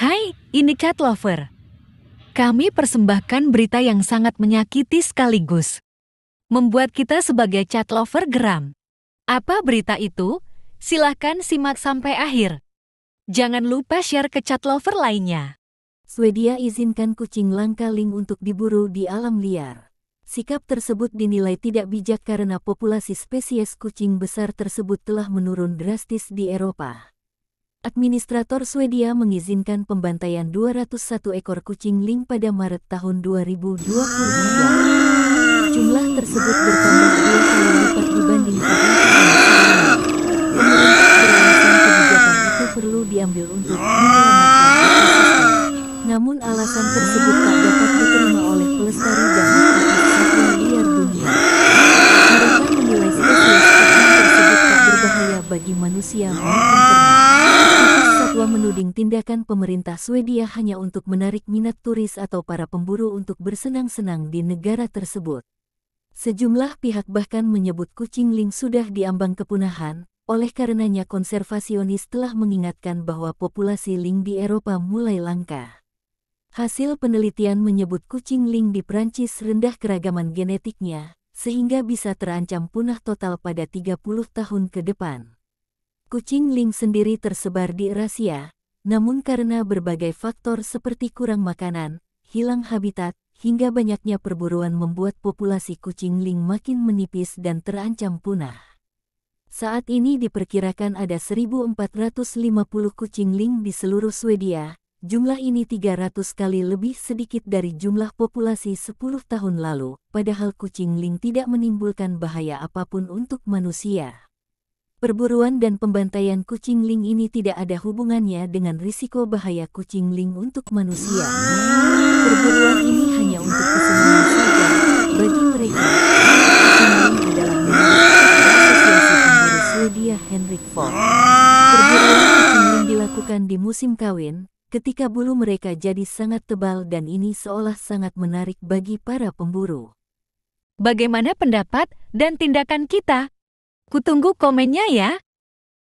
Hai, ini Cat Lover. Kami persembahkan berita yang sangat menyakiti sekaligus. Membuat kita sebagai Cat Lover geram. Apa berita itu? Silahkan simak sampai akhir. Jangan lupa share ke Cat Lover lainnya. Swedia izinkan kucing langka Ling untuk diburu di alam liar. Sikap tersebut dinilai tidak bijak karena populasi spesies kucing besar tersebut telah menurun drastis di Eropa. Administrator Swedia mengizinkan pembantaian 201 ekor kucing ling pada Maret tahun 2022. Jumlah tersebut bertambah dua kali lipat dibanding tahun sebelumnya. Menurut kebijakan itu perlu diambil untuk Namun alasan tersebut tak dapat diterima oleh pelestari dan dunia. Mereka menilai tersebut tak berbahaya bagi manusia maupun ternak. Fatwa menuding tindakan pemerintah Swedia hanya untuk menarik minat turis atau para pemburu untuk bersenang-senang di negara tersebut. Sejumlah pihak bahkan menyebut kucing Ling sudah diambang kepunahan, oleh karenanya konservasionis telah mengingatkan bahwa populasi Ling di Eropa mulai langka. Hasil penelitian menyebut kucing Ling di Perancis rendah keragaman genetiknya, sehingga bisa terancam punah total pada 30 tahun ke depan. Kucing Ling sendiri tersebar di Eurasia, namun karena berbagai faktor seperti kurang makanan, hilang habitat, hingga banyaknya perburuan membuat populasi kucing Ling makin menipis dan terancam punah. Saat ini diperkirakan ada 1.450 kucing Ling di seluruh Swedia, Jumlah ini 300 kali lebih sedikit dari jumlah populasi 10 tahun lalu, padahal kucing Ling tidak menimbulkan bahaya apapun untuk manusia. Perburuan dan pembantaian kucing ling ini tidak ada hubungannya dengan risiko bahaya kucing ling untuk manusia. Perburuan ini hanya untuk kesenangan saja. Bagi mereka, kucing ling adalah asosiasi pemburu Henrik Ford. Perburuan kucing ling dilakukan di musim kawin, ketika bulu mereka jadi sangat tebal dan ini seolah sangat menarik bagi para pemburu. Bagaimana pendapat dan tindakan kita Kutunggu komennya ya.